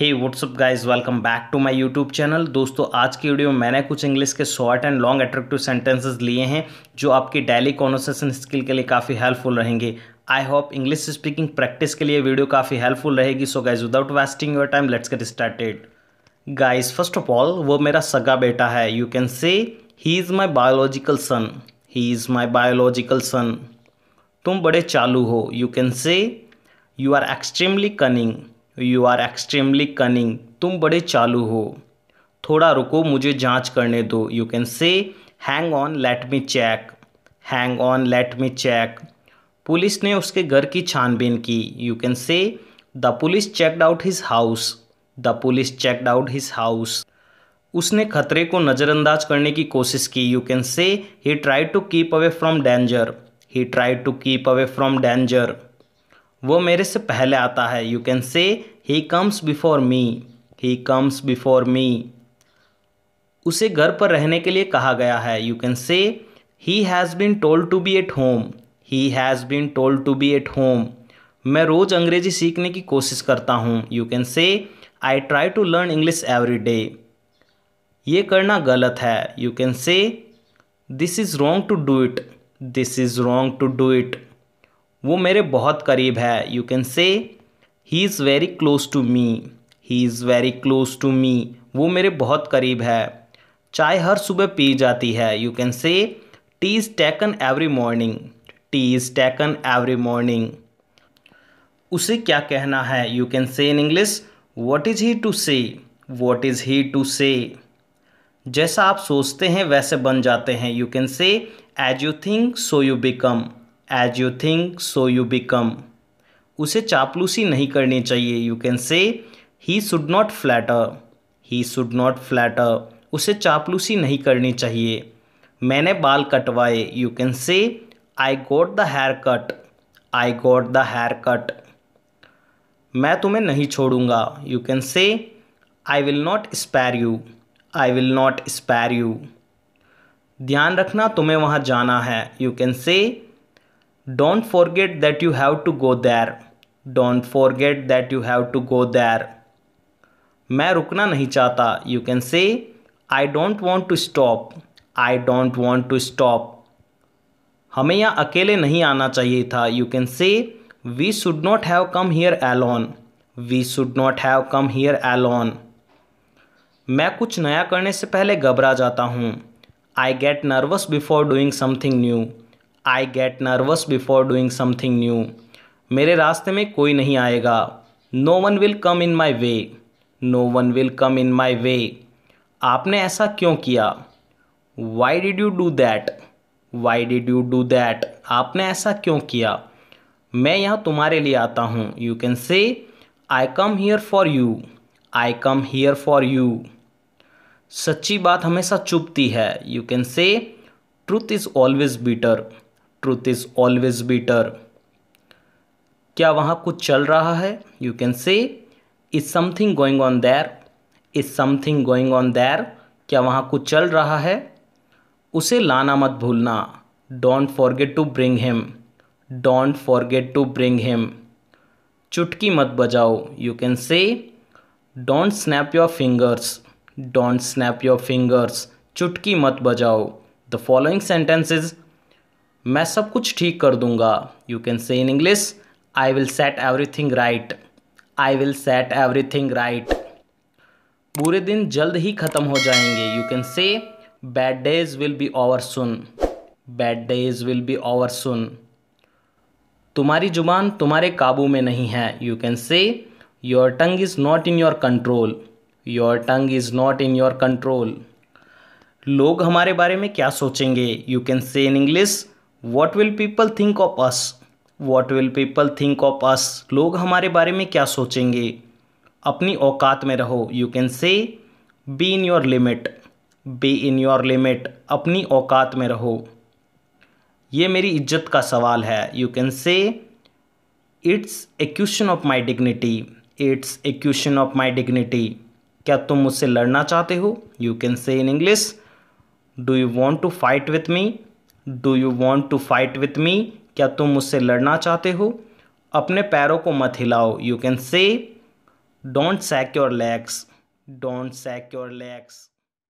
hey what's up guys welcome back to my YouTube channel दोस्तों आज की वीडियो में मैंने कुछ इंग्लिश के short and long attractive sentences लिए हैं जो आपकी डेली कॉन्वर्सेशन स्किल के लिए काफ़ी हेल्पफुल रहेंगे I hope English speaking practice के लिए वीडियो काफ़ी हेल्पफुल रहेगी so guys without wasting your time let's get started guys first of all वो मेरा सगा बेटा है you can say he is my biological son he is my biological son तुम बड़े चालू हो you can say you are extremely cunning you are extremely cunning तुम बड़े चालू हो थोड़ा रुको मुझे जांच करने दो you can say hang on let me check hang on let me check police ने उसके घर की छानबीन की you can say the police checked out his house the police checked out his house उसने खतरे को नज़रअंदाज करने की कोशिश की you can say he try to keep away from danger he try to keep away from danger वो मेरे से पहले आता है you can say he comes before me he comes before me उसे घर पर रहने के लिए कहा गया है you can say he has been told to be at home he has been told to be at home मैं रोज़ अंग्रेजी सीखने की कोशिश करता हूँ you can say I try to learn English every day ये करना गलत है you can say this is wrong to do it this is wrong to do it वो मेरे बहुत करीब है you can say he is very close to me he is very close to me वो मेरे बहुत करीब है चाय हर सुबह पी जाती है you can say tea is taken every morning tea is taken every morning उसे क्या कहना है you can say in English what is he to say what is he to say जैसा आप सोचते हैं वैसे बन जाते हैं you can say as you think so you become as you think so you become उसे चापलूसी नहीं करनी चाहिए you can say he should not flatter he should not flatter उसे चापलूसी नहीं करनी चाहिए मैंने बाल कटवाए you can say I got the hair cut I got the hair cut मैं तुम्हें नहीं छोड़ूंगा you can say I will not spare you I will not spare you ध्यान रखना तुम्हें वहाँ जाना है you can say don't forget that you have to go there don't forget that you have to go there मैं रुकना नहीं चाहता you can say I don't want to stop I don't want to stop हमें यहाँ अकेले नहीं आना चाहिए था you can say we should not have come here alone we should not have come here alone मैं कुछ नया करने से पहले घबरा जाता हूँ I get nervous before doing something new I get nervous before doing something new मेरे रास्ते में कोई नहीं आएगा no one will come in my way no one will come in my वे आपने ऐसा क्यों किया why did you do that why did you do that आपने ऐसा क्यों किया मैं यहाँ तुम्हारे लिए आता हूँ you can say I come here for you I come here for you सच्ची बात हमेशा चुपती है you can say truth is always better truth is always better क्या वहाँ कुछ चल रहा है you can say is something going on there is something going on there क्या वहाँ कुछ चल रहा है उसे लाना मत भूलना don't forget to bring him don't forget to bring him चुटकी मत बजाओ you can say don't snap your fingers don't snap your fingers चुटकी मत बजाओ द फॉलोइंग सेंटेंसेज मैं सब कुछ ठीक कर दूंगा you can say in English I will set everything right I will set everything right बुरे दिन जल्द ही ख़त्म हो जाएंगे you can say bad days will be over soon bad days will be over soon तुम्हारी जुबान तुम्हारे काबू में नहीं है you can say your tongue is not in your control your tongue is not in your control लोग हमारे बारे में क्या सोचेंगे you can say in English what will people think of us what will people think of us लोग हमारे बारे में क्या सोचेंगे अपनी औकात में रहो you can say be in your limit be in your limit अपनी औकात में रहो ये मेरी इज्जत का सवाल है you can say it's question of my dignity it's question of my dignity क्या तुम मुझसे लड़ना चाहते हो you can say in English do you want to fight with me do you want to fight with me क्या तुम मुझसे लड़ना चाहते हो अपने पैरों को मत हिलाओ you can say don't shake your legs don't shake your legs